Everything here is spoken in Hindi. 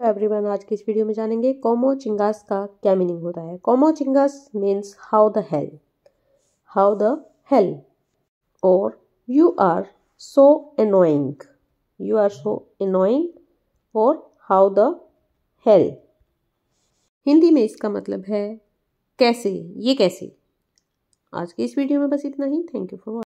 तो एवरीवन आज की इस वीडियो में जानेंगे कॉमो चिंगास का क्या मीनिंग होता है कॉमो चिंगास means how the hell how the hell और you are so annoying you are so annoying और हाउ द हेल हिंदी में इसका मतलब है कैसे ये कैसे आज की इस वीडियो में बस इतना ही थैंक यू फॉर